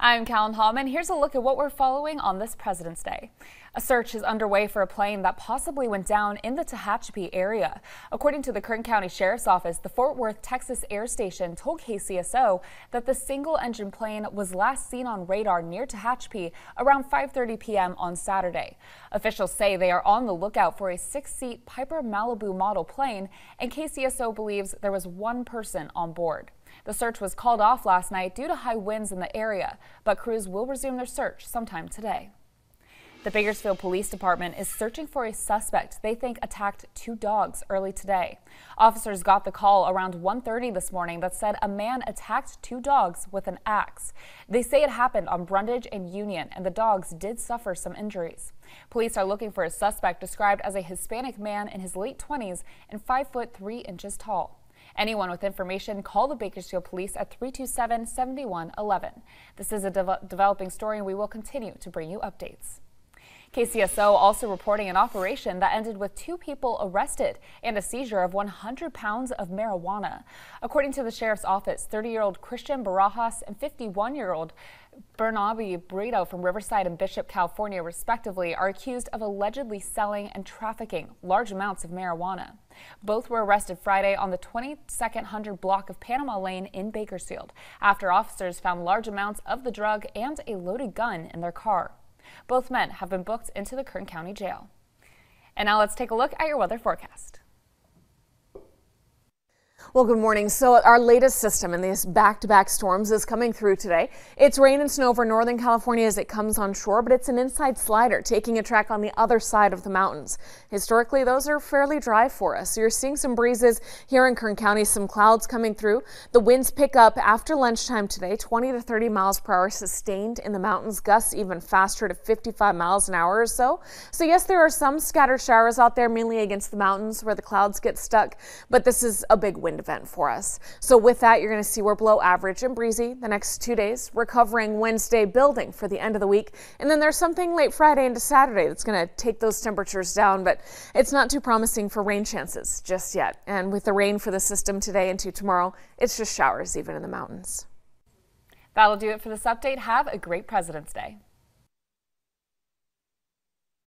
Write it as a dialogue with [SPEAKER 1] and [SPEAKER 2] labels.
[SPEAKER 1] I'm Callan Hallman. Here's a look at what we're following on this President's Day. A search is underway for a plane that possibly went down in the Tehachapi area. According to the Kern County Sheriff's Office, the Fort Worth, Texas Air Station told KCSO that the single-engine plane was last seen on radar near Tehachapi around 5.30 p.m. on Saturday. Officials say they are on the lookout for a six-seat Piper Malibu model plane, and KCSO believes there was one person on board. The search was called off last night due to high winds in the area, but crews will resume their search sometime today. The Bakersfield Police Department is searching for a suspect they think attacked two dogs early today. Officers got the call around 1.30 this morning that said a man attacked two dogs with an axe. They say it happened on Brundage and Union, and the dogs did suffer some injuries. Police are looking for a suspect described as a Hispanic man in his late 20s and 5 foot 3 inches tall. Anyone with information, call the Bakersfield Police at 327 7111. This is a de developing story, and we will continue to bring you updates. KCSO also reporting an operation that ended with two people arrested and a seizure of 100 pounds of marijuana. According to the sheriff's office, 30-year-old Christian Barajas and 51-year-old Bernabe Brito from Riverside and Bishop, California, respectively, are accused of allegedly selling and trafficking large amounts of marijuana. Both were arrested Friday on the 2200 block of Panama Lane in Bakersfield after officers found large amounts of the drug and a loaded gun in their car. Both men have been booked into the Kern County Jail. And now let's take a look at your weather forecast.
[SPEAKER 2] Well, good morning. So our latest system in these back-to-back storms is coming through today. It's rain and snow for Northern California as it comes on shore, but it's an inside slider taking a track on the other side of the mountains. Historically, those are fairly dry for us. So you're seeing some breezes here in Kern County, some clouds coming through. The winds pick up after lunchtime today, 20 to 30 miles per hour sustained in the mountains, gusts even faster to 55 miles an hour or so. So yes, there are some scattered showers out there, mainly against the mountains where the clouds get stuck, but this is a big wind event for us. So with that, you're going to see we're below average and breezy the next two days, recovering Wednesday building for the end of the week. And then there's something late Friday into Saturday that's going to take those temperatures down, but it's not too promising for rain chances just yet. And with the rain for the system today into tomorrow, it's just showers even in the mountains.
[SPEAKER 1] That'll do it for this update. Have a great President's Day.